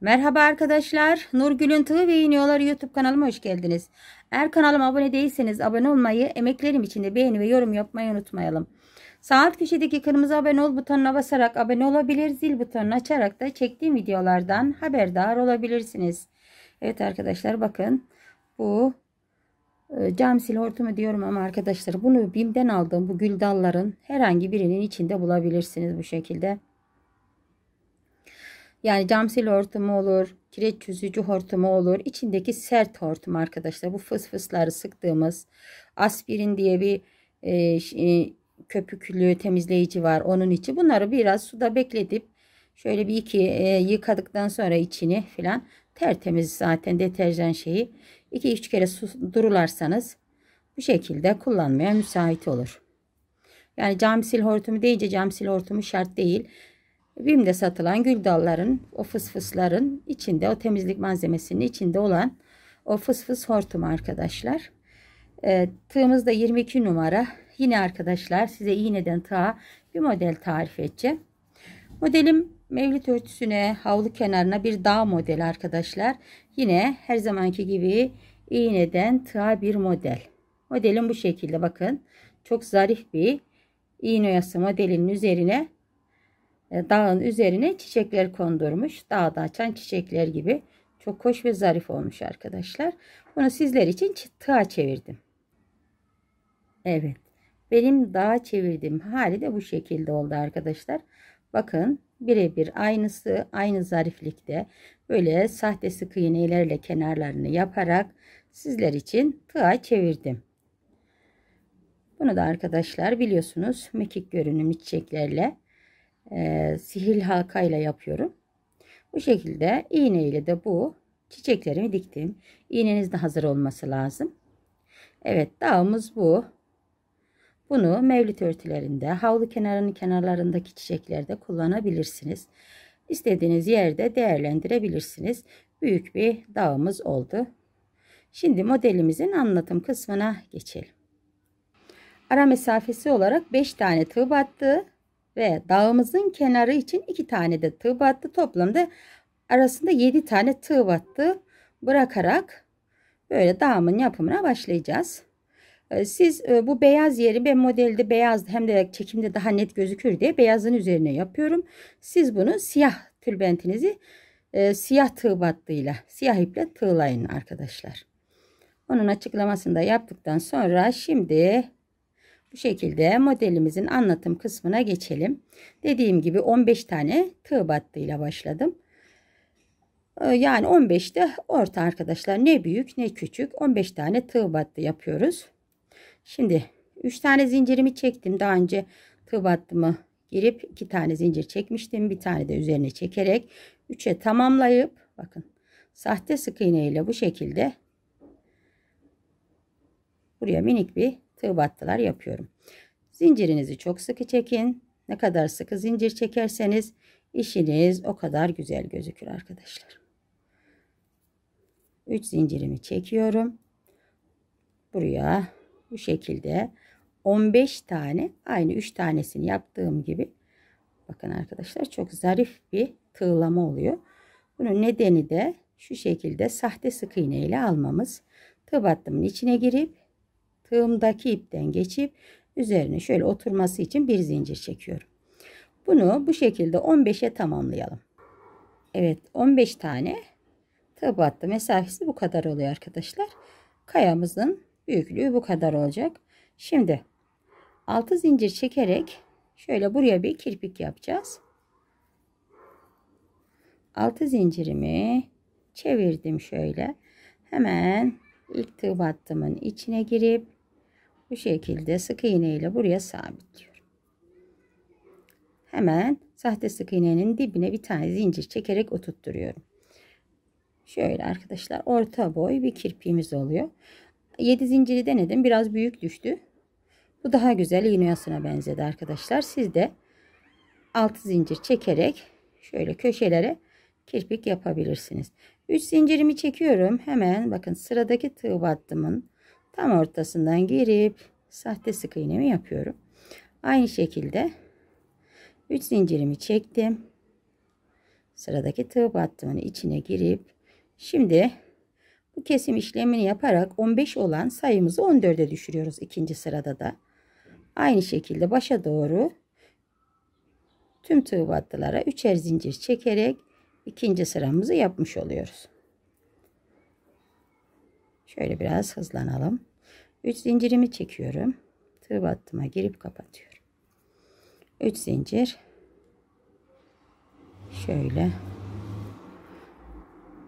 Merhaba arkadaşlar. Nurgül'ün Tığı ve İğniyorlar YouTube kanalıma hoş geldiniz. Eğer kanalıma abone değilseniz abone olmayı, emeklerim için de beğeni ve yorum yapmayı unutmayalım. Saat alt köşedeki kırmızı abone ol butonuna basarak abone olabilir, zil butonunu açarak da çektiğim videolardan haberdar olabilirsiniz. Evet arkadaşlar bakın bu e, cam sil hortumu diyorum ama arkadaşlar bunu BİM'den aldığım bu gül dalların herhangi birinin içinde bulabilirsiniz bu şekilde. Yani camsil hortumu olur, kireç çözücü hortumu olur. İçindeki sert hortum arkadaşlar. Bu fıs fısları sıktığımız aspirin diye bir e, e köpüklü temizleyici var onun için. Bunları biraz suda bekletip şöyle bir iki e, yıkadıktan sonra içini filan tertemiz zaten deterjan şeyi. 2-3 kere su, durularsanız bu şekilde kullanmaya müsait olur. Yani camsil hortumu deyince camsil hortumu şart değil. Vim'de satılan gül dalların, o fısfısların içinde, o temizlik malzemesinin içinde olan o fısfıs hortumu arkadaşlar. E, tığımız da 22 numara. Yine arkadaşlar size iğneden tığa bir model tarif edeceğim. Modelim mevlit örtüsüne, havlu kenarına bir dağ modeli arkadaşlar. Yine her zamanki gibi iğneden tığa bir model. Modelim bu şekilde bakın. Çok zarif bir iğne oyası modelinin üzerine e, dağın üzerine çiçekler kondurmuş. Dağda açan çiçekler gibi. Çok hoş ve zarif olmuş arkadaşlar. Bunu sizler için tığa çevirdim. Evet. Benim dağa çevirdiğim hali de bu şekilde oldu arkadaşlar. Bakın birebir aynısı aynı zariflikte böyle sahte sık iğnelerle kenarlarını yaparak sizler için tığa çevirdim. Bunu da arkadaşlar biliyorsunuz mekik görünümlü çiçeklerle e, sihirli halkayla yapıyorum. Bu şekilde iğne ile de bu çiçeklerimi diktim. İğneniz de hazır olması lazım. Evet dağımız bu. Bunu mevlit örtülerinde, havlu kenarının kenarlarındaki çiçeklerde kullanabilirsiniz. İstediğiniz yerde değerlendirebilirsiniz. Büyük bir dağımız oldu. Şimdi modelimizin anlatım kısmına geçelim. Ara mesafesi olarak 5 tane tığ battı ve dağımızın kenarı için iki tane de tığ battı. Toplamda arasında yedi tane tığ battı bırakarak böyle dağımın yapımına başlayacağız. Ee, siz e, bu beyaz yeri ben modelde beyaz hem de çekimde daha net gözükür diye beyazın üzerine yapıyorum. Siz bunu siyah tülbentinizi e, siyah tığ battığıyla siyah iple tığlayın arkadaşlar. Onun açıklamasını da yaptıktan sonra şimdi bu şekilde modelimizin anlatım kısmına geçelim. Dediğim gibi 15 tane tığ battığıyla başladım. Ee, yani 15 de orta arkadaşlar ne büyük ne küçük 15 tane tığ battı yapıyoruz. Şimdi 3 tane zincirimi çektim. Daha önce tığ battımı girip 2 tane zincir çekmiştim. Bir tane de üzerine çekerek 3'e tamamlayıp bakın sahte sık iğne ile bu şekilde buraya minik bir tığ battılar yapıyorum. Zincirinizi çok sıkı çekin. Ne kadar sıkı zincir çekerseniz işiniz o kadar güzel gözükür arkadaşlar. 3 zincirimi çekiyorum. Buraya bu şekilde 15 tane aynı 3 tanesini yaptığım gibi bakın arkadaşlar çok zarif bir tığlama oluyor. Bunun nedeni de şu şekilde sahte sık iğne ile almamız. Tığ battımın içine girip tığımdaki ipten geçip üzerine şöyle oturması için bir zincir çekiyorum. Bunu bu şekilde 15'e tamamlayalım. Evet 15 tane tığ battı mesafesi bu kadar oluyor arkadaşlar. Kayamızın büyüklüğü bu kadar olacak. Şimdi 6 zincir çekerek şöyle buraya bir kirpik yapacağız. 6 zincirimi çevirdim şöyle. Hemen ilk tığ battımın içine girip bu şekilde sık iğne ile buraya sabitliyorum. Hemen sahte sık iğnenin dibine bir tane zincir çekerek oturtturuyorum. Şöyle arkadaşlar orta boy bir kirpiğimiz oluyor. 7 zinciri denedim. Biraz büyük düştü. Bu daha güzel iğne yasına benzedi arkadaşlar. Siz de 6 zincir çekerek şöyle köşelere kirpik yapabilirsiniz. 3 zincirimi çekiyorum. Hemen bakın sıradaki tığ battımın tam ortasından girip sahte sık iğnemi yapıyorum. Aynı şekilde 3 zincirimi çektim. Sıradaki tığ battımın içine girip şimdi bu kesim işlemini yaparak 15 olan sayımızı 14'e düşürüyoruz ikinci sırada da. Aynı şekilde başa doğru tüm tığ battılara üçer zincir çekerek ikinci sıramızı yapmış oluyoruz. Şöyle biraz hızlanalım. 3 zincirimi çekiyorum. Tığ battıma girip kapatıyorum. 3 zincir. Şöyle.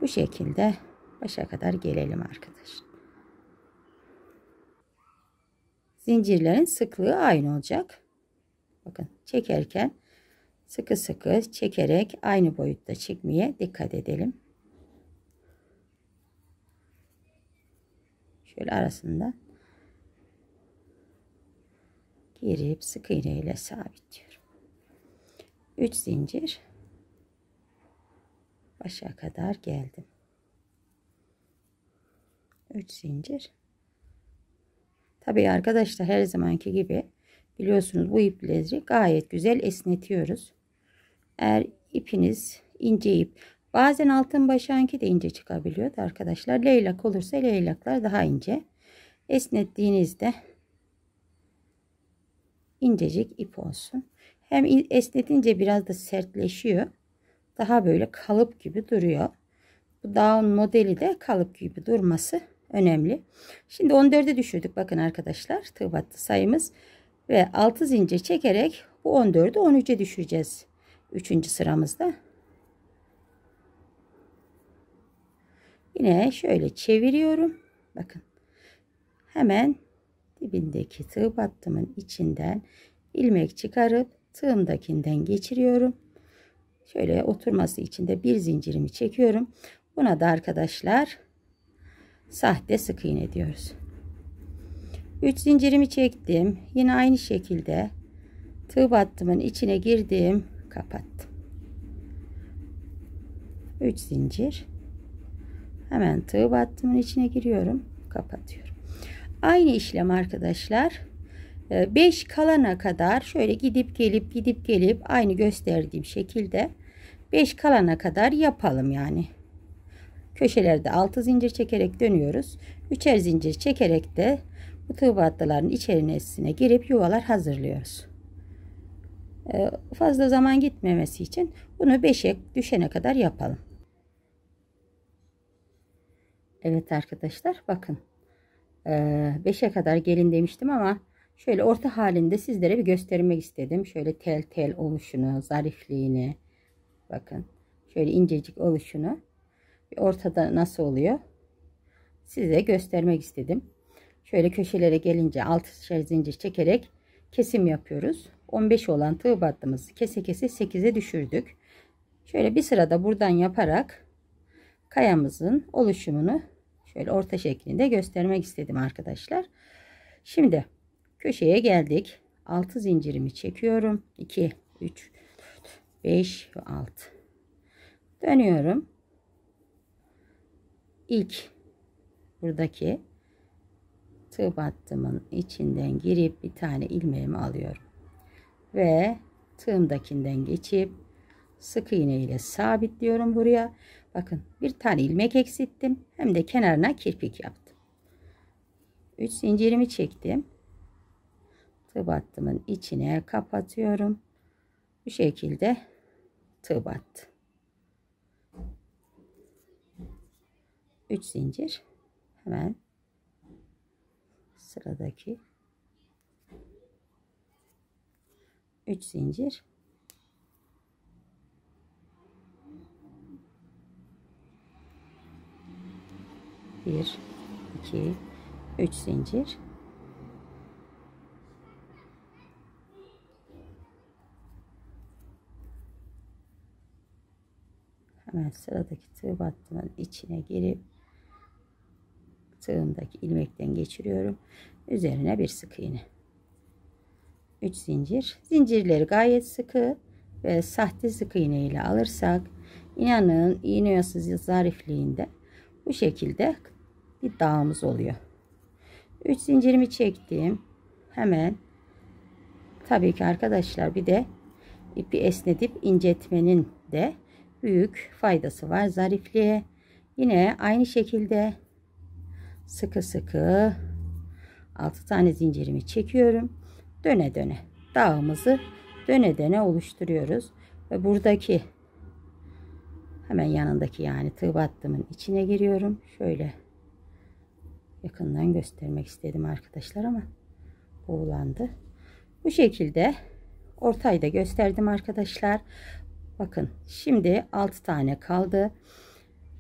Bu şekilde başa kadar gelelim arkadaşlar. Zincirlerin sıklığı aynı olacak. Bakın çekerken sıkı sıkı çekerek aynı boyutta çekmeye dikkat edelim. Şöyle arasından girip sık iğne ile sabitliyorum. 3 zincir başa kadar geldim. 3 zincir. Tabii arkadaşlar her zamanki gibi biliyorsunuz bu iplezi gayet güzel esnetiyoruz. Eğer ipiniz ince ip Bazen altın başağınki de ince çıkabiliyor da arkadaşlar. Leylak olursa leylaklar daha ince. Esnettiğinizde incecik ip olsun. Hem esnetince biraz da sertleşiyor. Daha böyle kalıp gibi duruyor. Bu down modeli de kalıp gibi durması önemli. Şimdi 14'e düşürdük bakın arkadaşlar. Tığ battı sayımız. Ve 6 zincir çekerek bu 14'ü 13'e düşüreceğiz. 3. sıramızda. Yine şöyle çeviriyorum. Bakın hemen dibindeki tığ battımın içinden ilmek çıkarıp tığımdakinden geçiriyorum. Şöyle oturması için de bir zincirimi çekiyorum. Buna da arkadaşlar sahte sık iğne diyoruz. 3 zincirimi çektim. Yine aynı şekilde tığ battımın içine girdim, kapattım. 3 zincir Hemen tığ battımın içine giriyorum. Kapatıyorum. Aynı işlem arkadaşlar. 5 ee, kalana kadar şöyle gidip gelip gidip gelip aynı gösterdiğim şekilde 5 kalana kadar yapalım yani. Köşelerde 6 zincir çekerek dönüyoruz. 3'er zincir çekerek de bu tığ battıların içerisine girip yuvalar hazırlıyoruz. Ee, fazla zaman gitmemesi için bunu 5'e düşene kadar yapalım. Evet arkadaşlar bakın. 5'e ee, kadar gelin demiştim ama şöyle orta halinde sizlere bir göstermek istedim. Şöyle tel tel oluşunu, zarifliğini bakın. Şöyle incecik oluşunu bir ortada nasıl oluyor size göstermek istedim. Şöyle köşelere gelince altı zincir çekerek kesim yapıyoruz. 15 olan tığ battığımız kese kese 8'e düşürdük. Şöyle bir sırada buradan yaparak kayamızın oluşumunu şöyle orta şeklinde göstermek istedim arkadaşlar. Şimdi köşeye geldik. 6 zincirimi çekiyorum. 2, 3, 5 ve 6. Dönüyorum. İlk buradaki tığ battımın içinden girip bir tane ilmeğimi alıyorum. Ve tığımdakinden geçip sık iğne ile sabitliyorum buraya Bakın bir tane ilmek eksilttim. Hem de kenarına kirpik yaptım. 3 zincirimi çektim. Tığ battımın içine kapatıyorum. Bu şekilde tığ battı. 3 zincir hemen sıradaki 3 zincir 1 2 3 zincir hemen sıradaki tığ battımın içine girip tığımdaki ilmekten geçiriyorum üzerine bir sık iğne 3 zincir zincirleri gayet sıkı ve sahte sık iğne ile alırsak inanın iğne oyası zarifliğinde bu şekilde bir dağımız oluyor. 3 zincirimi çektim. Hemen tabii ki arkadaşlar bir de ipi esnetip incetmenin de büyük faydası var zarifliğe. Yine aynı şekilde sıkı sıkı 6 tane zincirimi çekiyorum. Döne döne dağımızı döne döne oluşturuyoruz. Ve buradaki hemen yanındaki yani tığ battımın içine giriyorum. Şöyle yakından göstermek istedim arkadaşlar ama boğulandı. Bu şekilde ortayı da gösterdim arkadaşlar. Bakın şimdi 6 tane kaldı.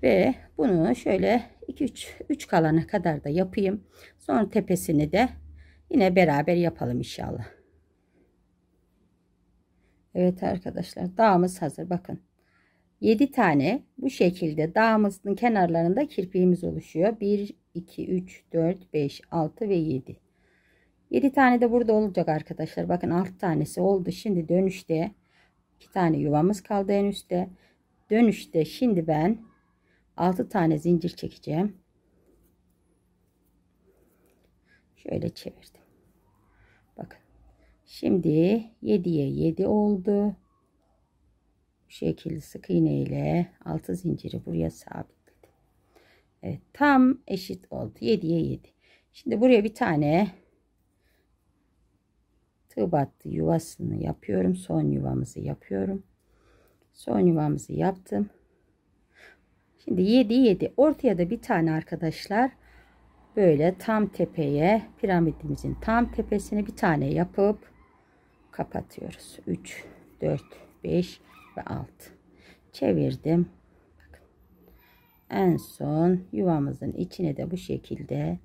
Ve bunu şöyle 2-3 3 kalana kadar da yapayım. Sonra tepesini de yine beraber yapalım inşallah. Evet arkadaşlar dağımız hazır bakın. 7 tane bu şekilde dağımızın kenarlarında kirpiğimiz oluşuyor. 1, 2, 3, 4, 5, 6 ve 7. 7 tane de burada olacak arkadaşlar. Bakın 6 tanesi oldu. Şimdi dönüşte 2 tane yuvamız kaldı en üstte. Dönüşte şimdi ben 6 tane zincir çekeceğim. Şöyle çevirdim. Bakın. Şimdi 7'ye 7 oldu. Bu şekilde sık iğne ile 6 zinciri buraya sabit. Evet, tam eşit oldu. 7'ye 7. Şimdi buraya bir tane tığ battı yuvasını yapıyorum. Son yuvamızı yapıyorum. Son yuvamızı yaptım. Şimdi 7 7 ortaya da bir tane arkadaşlar böyle tam tepeye piramidimizin tam tepesini bir tane yapıp kapatıyoruz. 3 4 5 ve 6 çevirdim en son yuvamızın içine de bu şekilde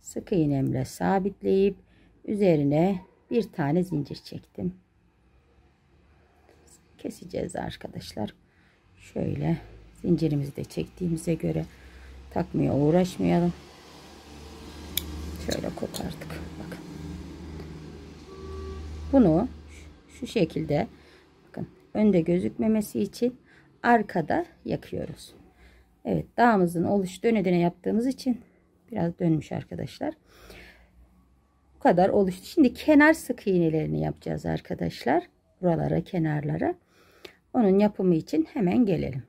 sık iğnemle sabitleyip üzerine bir tane zincir çektim keseceğiz arkadaşlar şöyle zincirimizi de çektiğimize göre takmaya uğraşmayalım şöyle kopardık bakın bunu şu şekilde bakın önde gözükmemesi için arkada yakıyoruz Evet dağımızın oluş döne döne yaptığımız için biraz dönmüş arkadaşlar. Bu kadar oluştu. Şimdi kenar sık iğnelerini yapacağız arkadaşlar. Buralara kenarlara. Onun yapımı için hemen gelelim.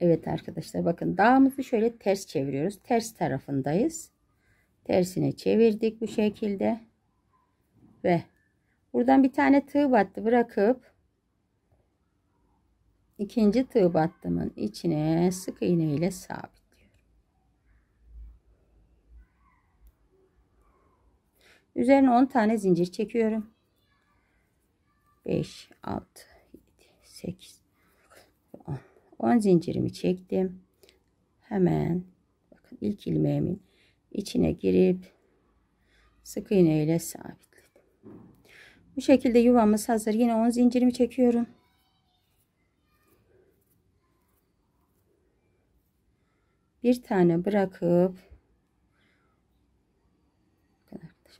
Evet arkadaşlar bakın dağımızı şöyle ters çeviriyoruz. Ters tarafındayız. Tersine çevirdik bu şekilde. Ve buradan bir tane tığ battı bırakıp ikinci tığ battımın içine sık iğne ile sabitliyorum. Üzerine 10 tane zincir çekiyorum. 5 6 7 8 10 10 zincirimi çektim. Hemen bakın ilk ilmeğimin içine girip sık iğne ile sabitledim. Bu şekilde yuvamız hazır. Yine 10 zincirimi çekiyorum. bir tane bırakıp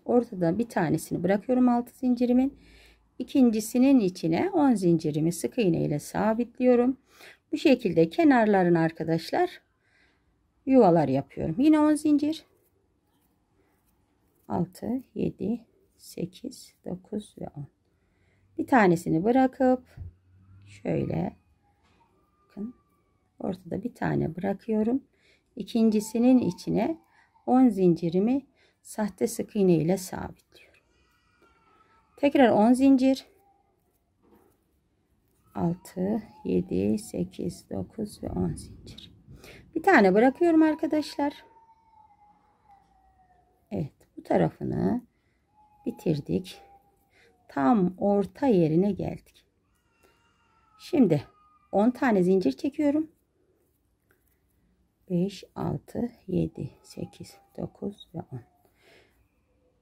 ortada bir tanesini bırakıyorum altı zincirimin ikincisinin içine 10 zincirimi sık iğne ile sabitliyorum bu şekilde kenarların arkadaşlar yuvalar yapıyorum yine 10 zincir 6 7 8 9 ve 10 bir tanesini bırakıp şöyle bakın ortada bir tane bırakıyorum İkincisinin içine 10 zincirimi sahte sık iğne ile sabitliyorum. Tekrar 10 zincir 6 7 8 9 ve 10 zincir. Bir tane bırakıyorum arkadaşlar. Evet, bu tarafını bitirdik. Tam orta yerine geldik. Şimdi 10 tane zincir çekiyorum. 5, 6, 7, 8, 9 ve 10.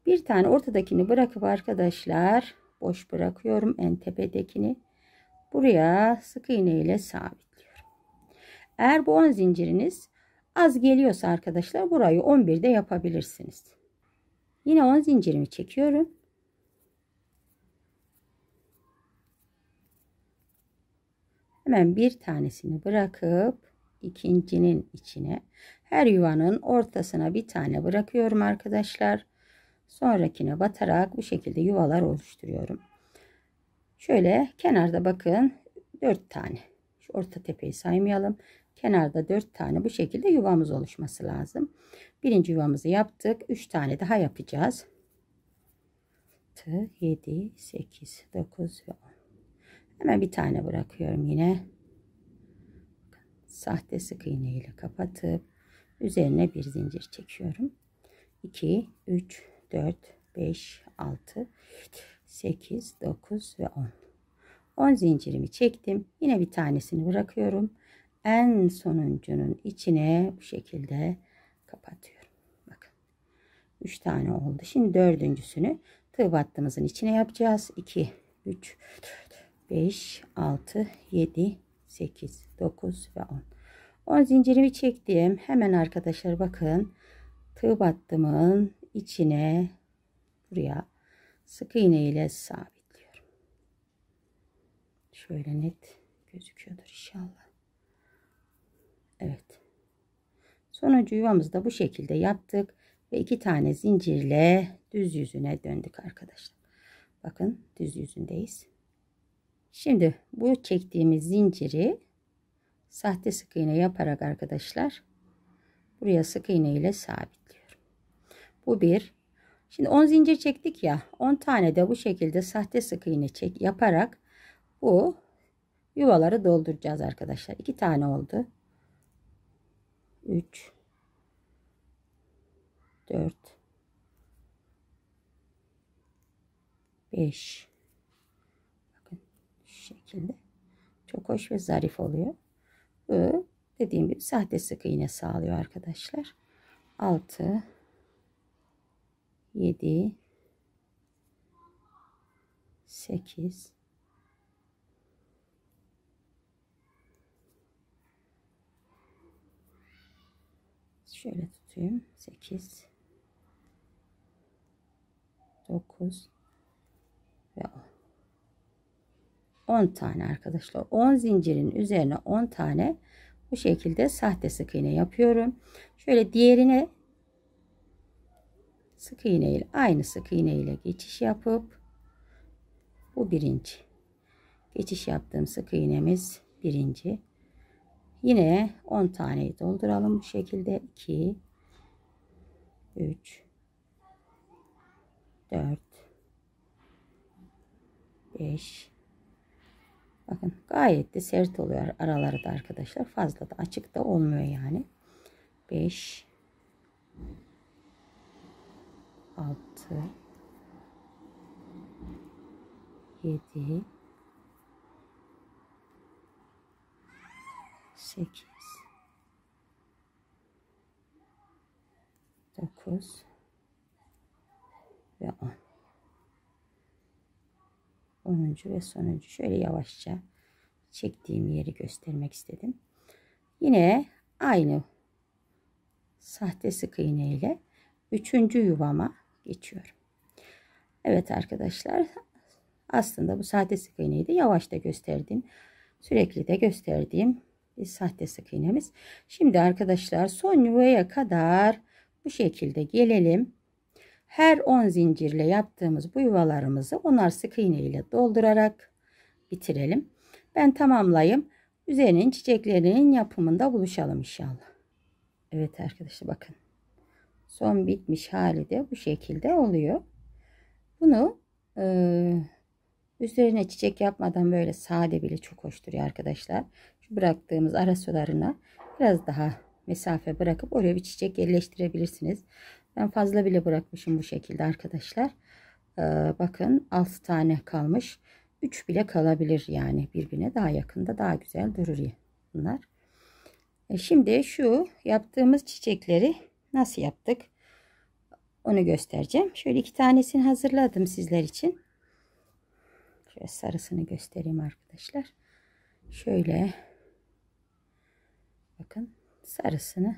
Bir tane ortadakini bırakıp arkadaşlar boş bırakıyorum en tepedekini. Buraya sık iğne ile sabitliyorum. Eğer bu 10 zinciriniz az geliyorsa arkadaşlar burayı 11'de yapabilirsiniz. Yine 10 zincirimi çekiyorum. Hemen bir tanesini bırakıp ikincinin içine her yuvanın ortasına bir tane bırakıyorum arkadaşlar. Sonrakine batarak bu şekilde yuvalar oluşturuyorum. Şöyle kenarda bakın 4 tane. Şu orta tepeyi saymayalım. Kenarda 4 tane bu şekilde yuvamız oluşması lazım. Birinci yuvamızı yaptık. 3 tane daha yapacağız. 6, 7, 8, 9 ve 10. Hemen bir tane bırakıyorum yine sahte sık iğne ile kapatıp üzerine bir zincir çekiyorum. 2 3 4 5 6 8 9 ve 10 10 zincirimi çektim. Yine bir tanesini bırakıyorum. En sonuncunun içine bu şekilde kapatıyorum. Bakın. 3 tane oldu. Şimdi dördüncüsünü tığ battığımızın içine yapacağız. 2 3 4 5 6 7 8, 9 ve 10. 10 zincirimi çektim. Hemen arkadaşlar bakın tığ battımın içine buraya sık iğne ile sabitliyorum. Şöyle net gözüküyordur inşallah. Evet. Sonuncu yuvamızı da bu şekilde yaptık ve iki tane zincirle düz yüzüne döndük arkadaşlar. Bakın düz yüzündeyiz. Şimdi bu çektiğimiz zinciri sahte sık iğne yaparak arkadaşlar buraya sık iğne ile sabitliyorum. Bu bir. Şimdi 10 zincir çektik ya 10 tane de bu şekilde sahte sık iğne çek yaparak bu yuvaları dolduracağız arkadaşlar. 2 tane oldu. 3 4 5 şekilde. Çok hoş ve zarif oluyor. I dediğim gibi sahte sık iğne sağlıyor arkadaşlar. 6 7 8 şöyle tutayım 8 9 10 tane arkadaşlar 10 zincirin üzerine 10 tane bu şekilde sahte sık iğne yapıyorum şöyle diğerine sık iğne ile aynı sık iğne ile geçiş yapıp bu birinci geçiş yaptığım sık iğnemiz birinci yine 10 taneyi dolduralım bu şekilde 2 3 4 5 Bakın gayet de sert oluyor araları da arkadaşlar. Fazla da açık da olmuyor yani. 5 6 7 8 9 ve 10 onuncu ve sonuncu şöyle yavaşça çektiğim yeri göstermek istedim. Yine aynı sahte sık iğne ile üçüncü yuvama geçiyorum. Evet arkadaşlar aslında bu sahte sık iğneyi de yavaşta gösterdim. Sürekli de gösterdiğim bir sahte sık iğnemiz. Şimdi arkadaşlar son yuvaya kadar bu şekilde gelelim. Her 10 zincirle yaptığımız bu yuvalarımızı onar sık iğne ile doldurarak bitirelim. Ben tamamlayayım. Üzerinin çiçeklerinin yapımında buluşalım inşallah. Evet arkadaşlar bakın. Son bitmiş hali de bu şekilde oluyor. Bunu e, üzerine çiçek yapmadan böyle sade bile çok hoş duruyor arkadaşlar. Şu bıraktığımız ara sularına biraz daha mesafe bırakıp oraya bir çiçek yerleştirebilirsiniz. Ben fazla bile bırakmışım bu şekilde arkadaşlar. Ee, bakın 6 tane kalmış. 3 bile kalabilir yani birbirine daha yakında daha güzel durur bunlar. E şimdi şu yaptığımız çiçekleri nasıl yaptık? Onu göstereceğim. Şöyle iki tanesini hazırladım sizler için. Şöyle sarısını göstereyim arkadaşlar. Şöyle bakın sarısını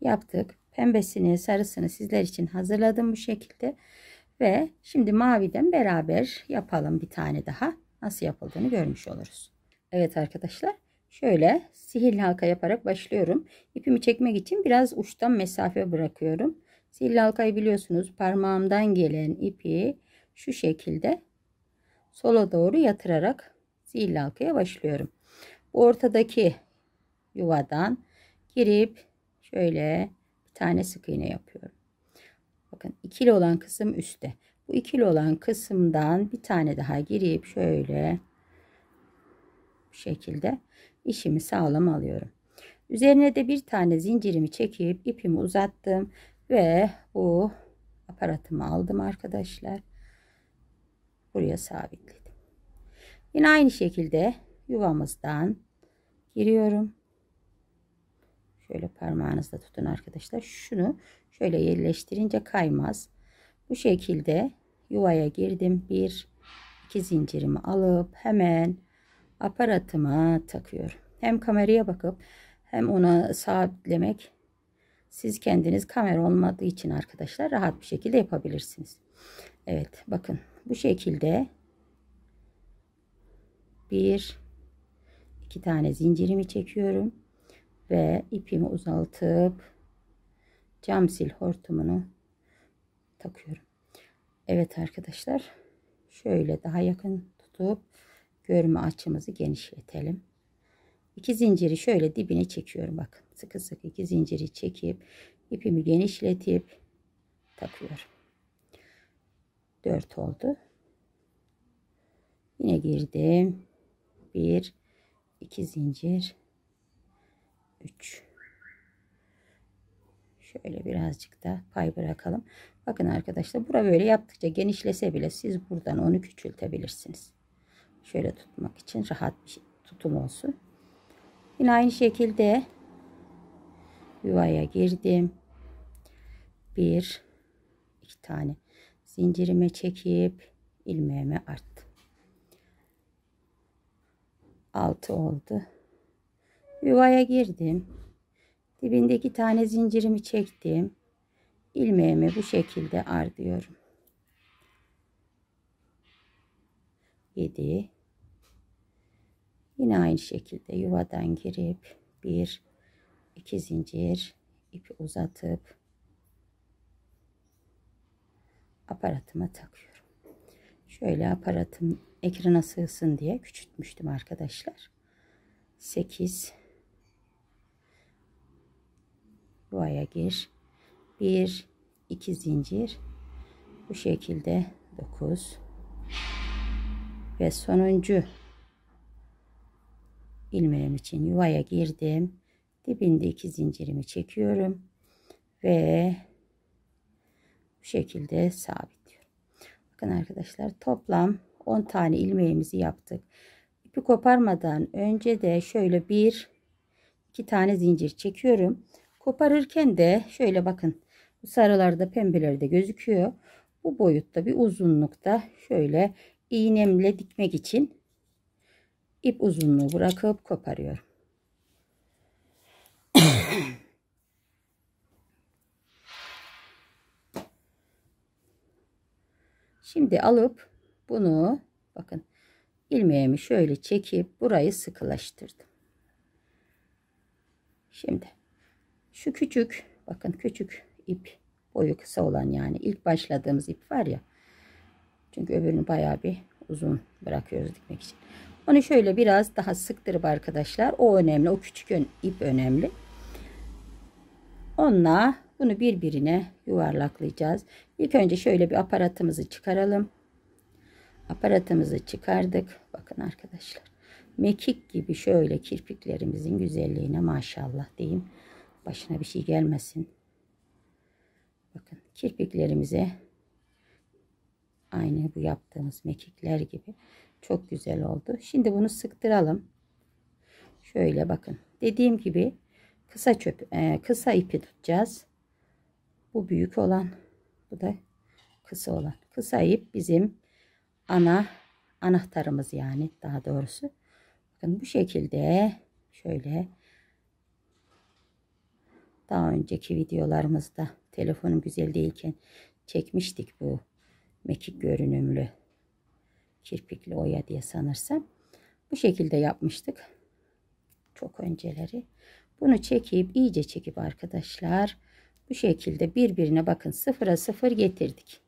yaptık pembesini, sarısını sizler için hazırladım bu şekilde. Ve şimdi maviden beraber yapalım bir tane daha. Nasıl yapıldığını görmüş oluruz. Evet arkadaşlar. Şöyle sihirli halka yaparak başlıyorum. İpimi çekmek için biraz uçtan mesafe bırakıyorum. Sihirli halkayı biliyorsunuz parmağımdan gelen ipi şu şekilde sola doğru yatırarak sihirli halkaya başlıyorum. Bu ortadaki yuvadan girip şöyle tane sık iğne yapıyorum. Bakın ikili olan kısım üstte. Bu ikili olan kısımdan bir tane daha girip şöyle bu şekilde işimi sağlam alıyorum. Üzerine de bir tane zincirimi çekip ipimi uzattım ve bu aparatımı aldım arkadaşlar. Buraya sabitledim. Yine aynı şekilde yuvamızdan giriyorum. Şöyle parmağınızla tutun arkadaşlar. Şunu şöyle yerleştirince kaymaz. Bu şekilde yuvaya girdim. Bir, iki zincirimi alıp hemen aparatıma takıyorum. Hem kameraya bakıp hem ona sabitlemek siz kendiniz kamera olmadığı için arkadaşlar rahat bir şekilde yapabilirsiniz. Evet bakın bu şekilde bir iki tane zincirimi çekiyorum ve ipimi uzaltıp cam sil hortumunu takıyorum. Evet arkadaşlar şöyle daha yakın tutup görme açımızı genişletelim. İki zinciri şöyle dibine çekiyorum bakın sıkı sıkı iki zinciri çekip ipimi genişletip takıyorum. 4 oldu. Yine girdim. 1 2 zincir 3. Şöyle birazcık da pay bırakalım. Bakın arkadaşlar bura böyle yaptıkça genişlese bile siz buradan onu küçültebilirsiniz. Şöyle tutmak için rahat bir şey, tutum olsun. Yine aynı şekilde yuvaya girdim. Bir, iki tane zincirime çekip ilmeğimi arttım. Altı oldu. Yuvaya girdim. Dibindeki tane zincirimi çektim. ilmeğimi bu şekilde ardıyorum. 7 Yine aynı şekilde yuvadan girip bir iki zincir ipi uzatıp aparatıma takıyorum. Şöyle aparatım ekrana sığsın diye küçültmüştüm arkadaşlar. 8 Yuvaya gir. 1 2 zincir. Bu şekilde 9 ve sonuncu ilmeğim için yuvaya girdim. Dibinde iki zincirimi çekiyorum ve bu şekilde sabitliyorum. Bakın arkadaşlar toplam 10 tane ilmeğimizi yaptık. İpi koparmadan önce de şöyle bir iki tane zincir çekiyorum. Koparırken de şöyle bakın sarılarda pembelerde gözüküyor. Bu boyutta bir uzunlukta şöyle iğnemle dikmek için ip uzunluğu bırakıp koparıyorum. Şimdi alıp bunu bakın ilmeğimi şöyle çekip burayı sıkılaştırdım. Şimdi şu küçük bakın küçük ip boyu kısa olan yani ilk başladığımız ip var ya. Çünkü öbürünü bayağı bir uzun bırakıyoruz dikmek için. Onu şöyle biraz daha sıktırıp arkadaşlar o önemli o küçük ip önemli. Onunla bunu birbirine yuvarlaklayacağız. İlk önce şöyle bir aparatımızı çıkaralım. Aparatımızı çıkardık. Bakın arkadaşlar. Mekik gibi şöyle kirpiklerimizin güzelliğine maşallah diyeyim başına bir şey gelmesin. Bakın kirpiklerimize aynı bu yaptığımız mekikler gibi çok güzel oldu. Şimdi bunu sıktıralım. Şöyle bakın. Dediğim gibi kısa çöp e, kısa ipi tutacağız. Bu büyük olan, bu da kısa olan. Kısa ip bizim ana anahtarımız yani daha doğrusu. Bakın bu şekilde şöyle daha önceki videolarımızda telefonum güzel değilken çekmiştik bu mekik görünümlü kirpikli oya diye sanırsam. Bu şekilde yapmıştık. Çok önceleri. Bunu çekip iyice çekip arkadaşlar bu şekilde birbirine bakın sıfıra sıfır getirdik.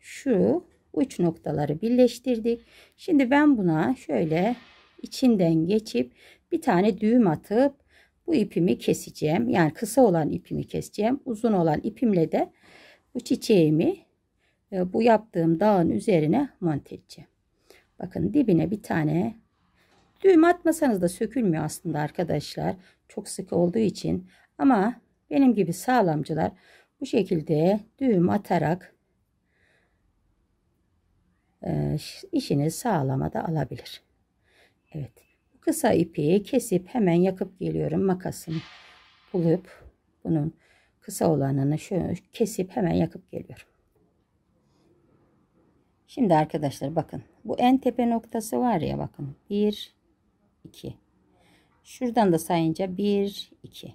Şu uç noktaları birleştirdik. Şimdi ben buna şöyle içinden geçip bir tane düğüm atıp bu ipimi keseceğim. Yani kısa olan ipimi keseceğim. Uzun olan ipimle de bu çiçeğimi e, bu yaptığım dağın üzerine monte edeceğim. Bakın dibine bir tane düğüm atmasanız da sökülmüyor aslında arkadaşlar. Çok sıkı olduğu için ama benim gibi sağlamcılar bu şekilde düğüm atarak e, işini sağlamada da alabilir. Evet kısa ipi kesip hemen yakıp geliyorum makasımı bulup bunun kısa olanını şöyle kesip hemen yakıp geliyorum. Şimdi arkadaşlar bakın bu en tepe noktası var ya bakın 1 2 şuradan da sayınca 1 2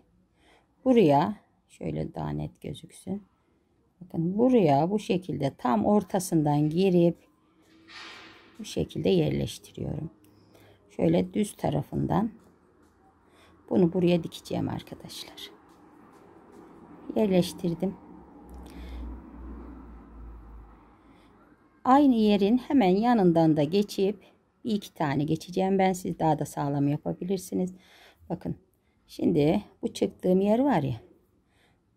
buraya şöyle daha net gözüksün bakın buraya bu şekilde tam ortasından girip bu şekilde yerleştiriyorum şöyle düz tarafından bunu buraya dikeceğim arkadaşlar. Yerleştirdim. Aynı yerin hemen yanından da geçip iki tane geçeceğim ben. Siz daha da sağlam yapabilirsiniz. Bakın şimdi bu çıktığım yer var ya.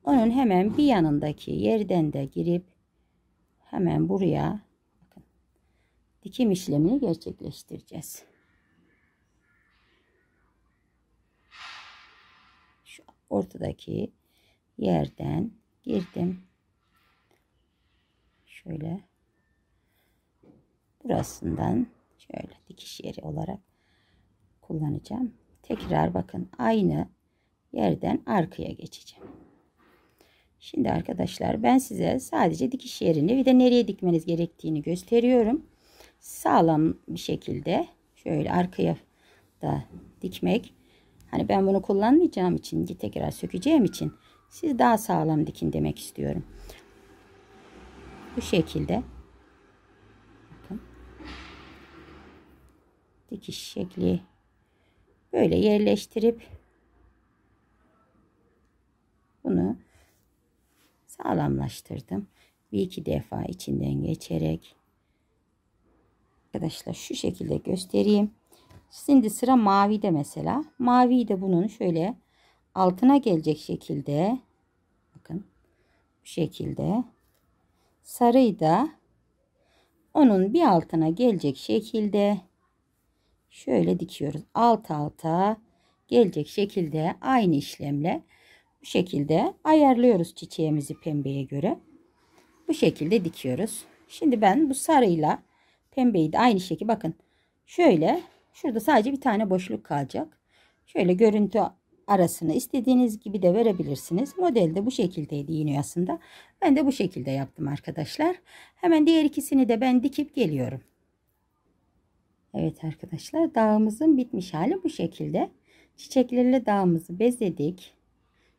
Onun hemen bir yanındaki yerden de girip hemen buraya bakın, dikim işlemini gerçekleştireceğiz. ortadaki yerden girdim. Şöyle burasından şöyle dikiş yeri olarak kullanacağım. Tekrar bakın aynı yerden arkaya geçeceğim. Şimdi arkadaşlar ben size sadece dikiş yerini ve de nereye dikmeniz gerektiğini gösteriyorum. Sağlam bir şekilde şöyle arkaya da dikmek Hani ben bunu kullanmayacağım için tekrar sökeceğim için siz daha sağlam dikin demek istiyorum. Bu şekilde. Bakın. Dikiş şekli böyle yerleştirip bunu sağlamlaştırdım. Bir iki defa içinden geçerek arkadaşlar şu şekilde göstereyim. Şimdi sıra mavi de mesela. Maviyi de bunun şöyle altına gelecek şekilde bakın bu şekilde sarıyı da onun bir altına gelecek şekilde şöyle dikiyoruz. Alt alta gelecek şekilde aynı işlemle bu şekilde ayarlıyoruz çiçeğimizi pembeye göre. Bu şekilde dikiyoruz. Şimdi ben bu sarıyla pembeyi de aynı şekilde bakın şöyle Şurada sadece bir tane boşluk kalacak. Şöyle görüntü arasını istediğiniz gibi de verebilirsiniz. Model de bu şekildeydi yine aslında. Ben de bu şekilde yaptım arkadaşlar. Hemen diğer ikisini de ben dikip geliyorum. Evet arkadaşlar dağımızın bitmiş hali bu şekilde. Çiçeklerle dağımızı bezledik.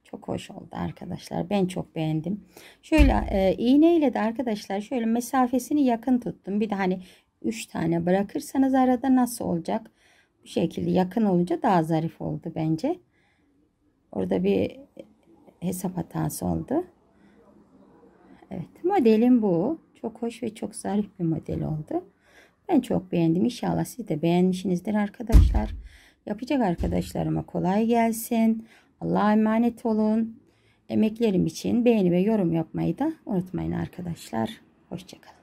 Çok hoş oldu arkadaşlar. Ben çok beğendim. Şöyle e, iğneyle de arkadaşlar şöyle mesafesini yakın tuttum. Bir de hani 3 tane bırakırsanız arada nasıl olacak? Bu şekilde yakın olunca daha zarif oldu bence. Orada bir hesap hatası oldu. Evet modelim bu. Çok hoş ve çok zarif bir model oldu. Ben çok beğendim. İnşallah siz de beğenmişsinizdir arkadaşlar. Yapacak arkadaşlarıma kolay gelsin. Allah'a emanet olun. Emeklerim için beğeni ve yorum yapmayı da unutmayın arkadaşlar. Hoşçakalın.